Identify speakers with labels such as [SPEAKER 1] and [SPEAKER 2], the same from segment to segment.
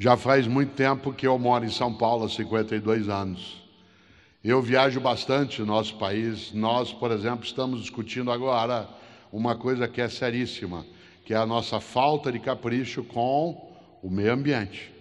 [SPEAKER 1] Já faz muito tempo que eu moro em São Paulo, há 52 anos. Eu viajo bastante no nosso país. Nós, por exemplo, estamos discutindo agora uma coisa que é seríssima, que é a nossa falta de capricho com o meio ambiente.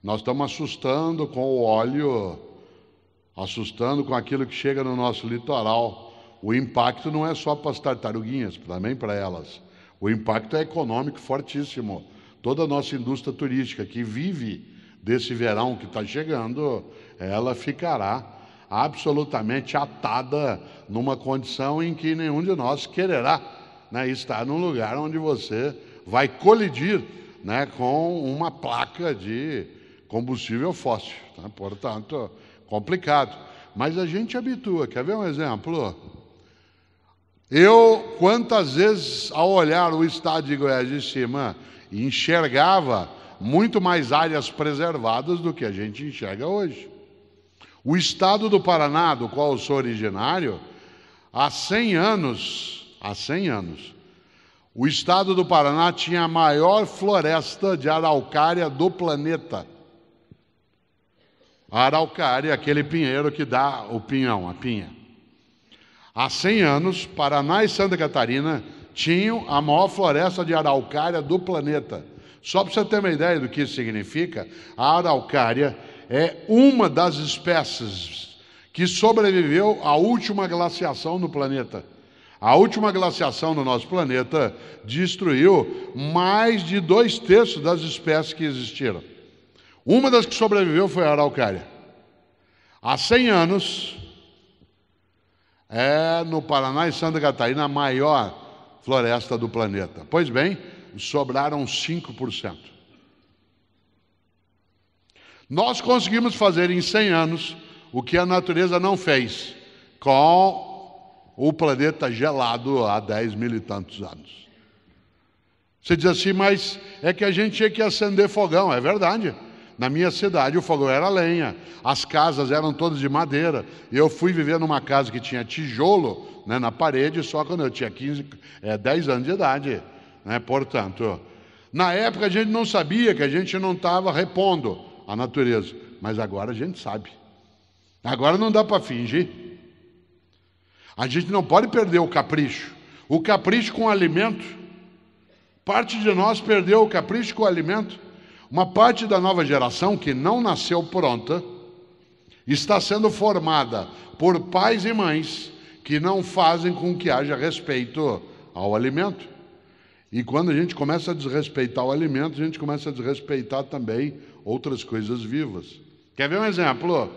[SPEAKER 1] Nós estamos assustando com o óleo, assustando com aquilo que chega no nosso litoral. O impacto não é só para as tartaruguinhas, também para elas. O impacto é econômico fortíssimo toda a nossa indústria turística que vive desse verão que está chegando, ela ficará absolutamente atada numa condição em que nenhum de nós quererá né, estar num lugar onde você vai colidir né, com uma placa de combustível fóssil. Né? Portanto, complicado. Mas a gente habitua. Quer ver um exemplo? Eu, quantas vezes, ao olhar o estado de Goiás de cima, enxergava muito mais áreas preservadas do que a gente enxerga hoje. O estado do Paraná, do qual eu sou originário, há 100 anos, há 100 anos, o estado do Paraná tinha a maior floresta de araucária do planeta. A araucária, aquele pinheiro que dá o pinhão, a pinha. Há 100 anos, Paraná e Santa Catarina tinham a maior floresta de araucária do planeta. Só para você ter uma ideia do que isso significa, a araucária é uma das espécies que sobreviveu à última glaciação no planeta. A última glaciação no nosso planeta destruiu mais de dois terços das espécies que existiram. Uma das que sobreviveu foi a araucária. Há 100 anos, é no Paraná e Santa Catarina a maior floresta do planeta. Pois bem, sobraram 5%. Nós conseguimos fazer em 100 anos o que a natureza não fez com o planeta gelado há 10 mil e tantos anos. Você diz assim, mas é que a gente tinha que acender fogão, é verdade. Na minha cidade, o fogão era lenha, as casas eram todas de madeira. Eu fui viver numa casa que tinha tijolo né, na parede só quando eu tinha 15, é, 10 anos de idade. Né? Portanto, na época a gente não sabia que a gente não estava repondo a natureza, mas agora a gente sabe. Agora não dá para fingir. A gente não pode perder o capricho. O capricho com o alimento. Parte de nós perdeu o capricho com o alimento. Uma parte da nova geração que não nasceu pronta está sendo formada por pais e mães que não fazem com que haja respeito ao alimento. E quando a gente começa a desrespeitar o alimento, a gente começa a desrespeitar também outras coisas vivas. Quer ver um exemplo?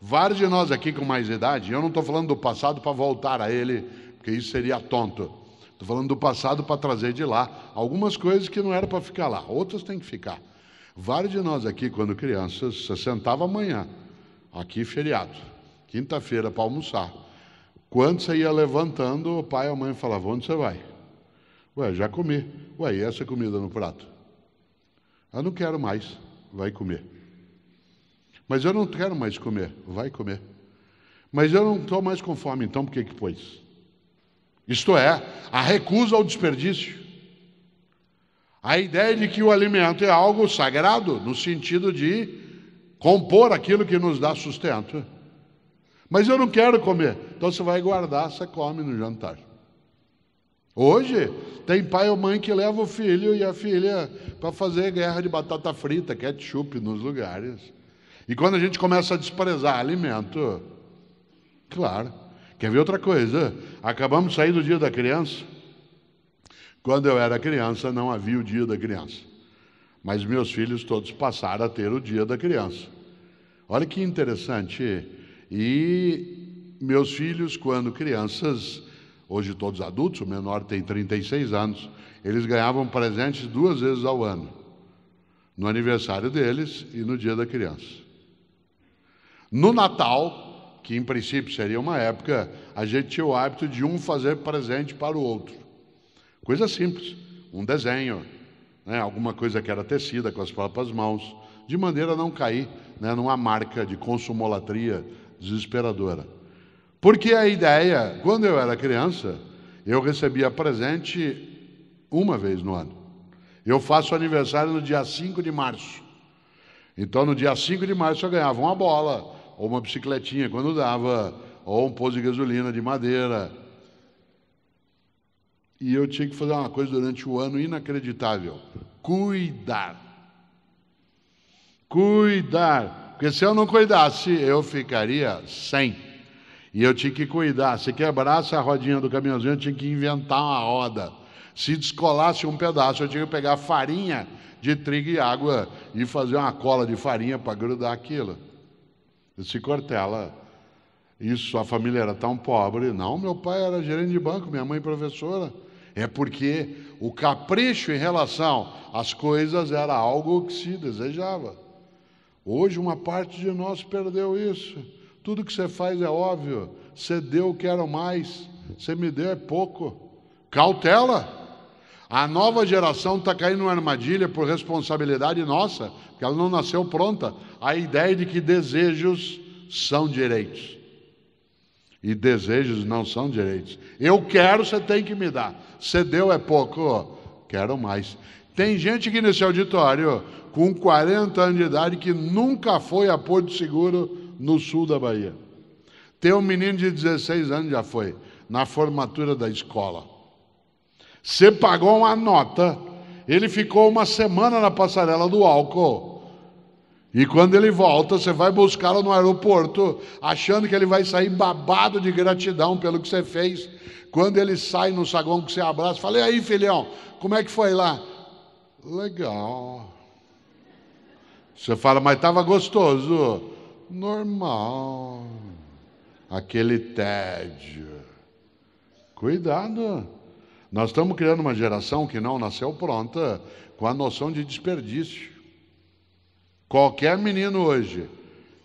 [SPEAKER 1] Vários de nós aqui com mais idade, eu não estou falando do passado para voltar a ele, porque isso seria tonto. Estou falando do passado para trazer de lá algumas coisas que não era para ficar lá, outras têm que ficar. Vários de nós aqui, quando crianças, se sentava amanhã, aqui feriado, quinta-feira para almoçar. Quando você ia levantando, o pai e a mãe falavam, onde você vai? Ué, já comi. Ué, e essa comida no prato? Eu não quero mais, vai comer. Mas eu não quero mais comer, vai comer. Mas eu não estou mais com fome, então por que que pôs? Isto é, a recusa ao desperdício. A ideia de que o alimento é algo sagrado, no sentido de compor aquilo que nos dá sustento. Mas eu não quero comer. Então você vai guardar, você come no jantar. Hoje, tem pai ou mãe que leva o filho e a filha para fazer guerra de batata frita, ketchup nos lugares. E quando a gente começa a desprezar alimento, claro. Quer ver outra coisa? Acabamos de sair do dia da criança. Quando eu era criança, não havia o dia da criança. Mas meus filhos todos passaram a ter o dia da criança. Olha que interessante. E meus filhos, quando crianças, hoje todos adultos, o menor tem 36 anos, eles ganhavam presentes duas vezes ao ano: no aniversário deles e no dia da criança. No Natal, que em princípio seria uma época, a gente tinha o hábito de um fazer presente para o outro. Coisa simples, um desenho, né, alguma coisa que era tecida com as próprias mãos, de maneira a não cair né, numa marca de consumolatria desesperadora. Porque a ideia, quando eu era criança, eu recebia presente uma vez no ano. Eu faço aniversário no dia 5 de março. Então, no dia 5 de março, eu ganhava uma bola, ou uma bicicletinha quando dava, ou um pôs de gasolina de madeira, e eu tinha que fazer uma coisa durante o ano inacreditável: cuidar. Cuidar. Porque se eu não cuidasse, eu ficaria sem. E eu tinha que cuidar. Se quebrasse a rodinha do caminhãozinho, eu tinha que inventar uma roda. Se descolasse um pedaço, eu tinha que pegar farinha de trigo e água e fazer uma cola de farinha para grudar aquilo. Esse cortela. Isso, a família era tão pobre. Não, meu pai era gerente de banco, minha mãe professora. É porque o capricho em relação às coisas era algo que se desejava. Hoje, uma parte de nós perdeu isso. Tudo que você faz é óbvio. Você deu, quero mais. Você me deu, é pouco. Cautela! A nova geração está caindo numa armadilha por responsabilidade nossa, porque ela não nasceu pronta. A ideia de que desejos são direitos. E desejos não são direitos. Eu quero, você tem que me dar. Você deu é pouco, quero mais. Tem gente aqui nesse auditório com 40 anos de idade que nunca foi a Porto Seguro no sul da Bahia. Tem um menino de 16 anos já foi, na formatura da escola. Você pagou uma nota, ele ficou uma semana na passarela do álcool e quando ele volta, você vai buscá-lo no aeroporto, achando que ele vai sair babado de gratidão pelo que você fez. Quando ele sai no saguão que você abraça, falei: aí, filhão, como é que foi lá? Legal. Você fala, mas estava gostoso. Normal. Aquele tédio. Cuidado. Nós estamos criando uma geração que não nasceu pronta com a noção de desperdício. Qualquer menino hoje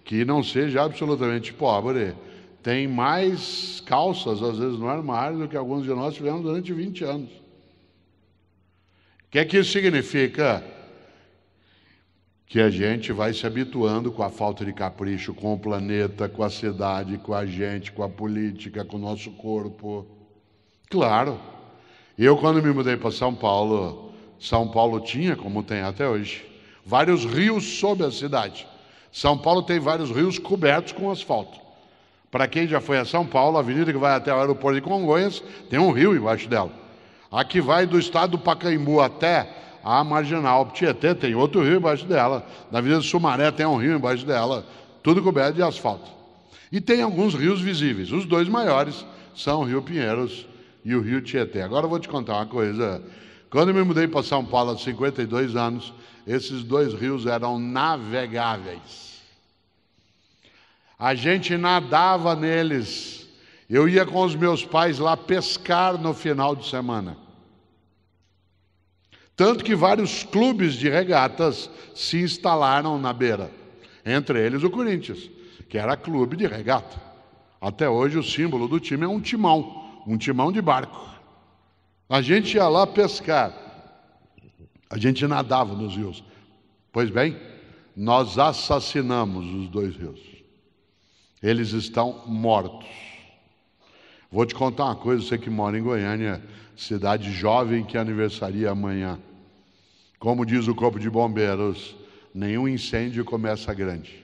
[SPEAKER 1] que não seja absolutamente pobre tem mais calças, às vezes, no armário do que alguns de nós tivemos durante 20 anos. O que é que isso significa? Que a gente vai se habituando com a falta de capricho, com o planeta, com a cidade, com a gente, com a política, com o nosso corpo. Claro. Eu, quando me mudei para São Paulo, São Paulo tinha, como tem até hoje, vários rios sob a cidade. São Paulo tem vários rios cobertos com asfalto. Para quem já foi a São Paulo, a avenida que vai até o aeroporto de Congonhas tem um rio embaixo dela. A que vai do estado do Pacaembu até a marginal Tietê tem outro rio embaixo dela. Na avenida Sumaré tem um rio embaixo dela. Tudo coberto de asfalto. E tem alguns rios visíveis. Os dois maiores são o Rio Pinheiros e o Rio Tietê. Agora eu vou te contar uma coisa quando me mudei para São Paulo há 52 anos, esses dois rios eram navegáveis. A gente nadava neles. Eu ia com os meus pais lá pescar no final de semana. Tanto que vários clubes de regatas se instalaram na beira, entre eles o Corinthians, que era clube de regata. Até hoje o símbolo do time é um timão, um timão de barco. A gente ia lá pescar, a gente nadava nos rios. Pois bem, nós assassinamos os dois rios. Eles estão mortos. Vou te contar uma coisa, você que mora em Goiânia, cidade jovem que aniversaria amanhã. Como diz o Corpo de Bombeiros, nenhum incêndio começa grande.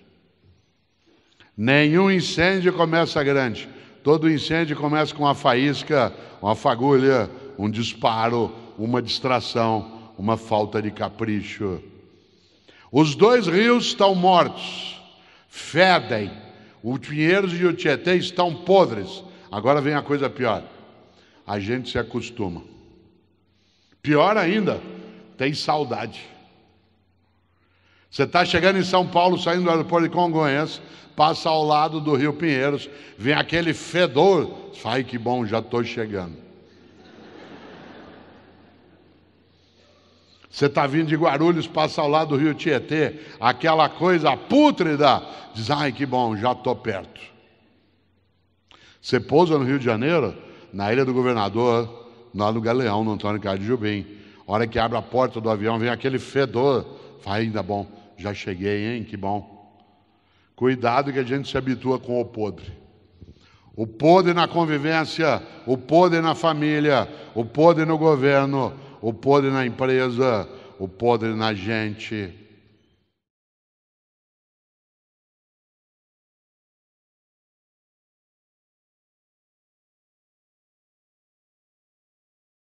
[SPEAKER 1] Nenhum incêndio começa grande. Todo incêndio começa com uma faísca, uma fagulha, um disparo, uma distração, uma falta de capricho. Os dois rios estão mortos, fedem. O Pinheiros e o Tietê estão podres. Agora vem a coisa pior. A gente se acostuma. Pior ainda, tem saudade. Você está chegando em São Paulo, saindo do aeroporto de Congonhas, passa ao lado do Rio Pinheiros, vem aquele fedor. Ai, que bom, já estou chegando. Você está vindo de Guarulhos, passa ao lado do rio Tietê, aquela coisa pútrida, diz: ai que bom, já estou perto. Você pousa no Rio de Janeiro, na Ilha do Governador, lá no Galeão, no Antônio Carlos Jubim. A hora que abre a porta do avião, vem aquele fedor. Fala, ainda bom, já cheguei, hein? Que bom. Cuidado que a gente se habitua com o podre. O podre na convivência, o podre na família, o podre no governo, o podre na empresa, o podre na gente.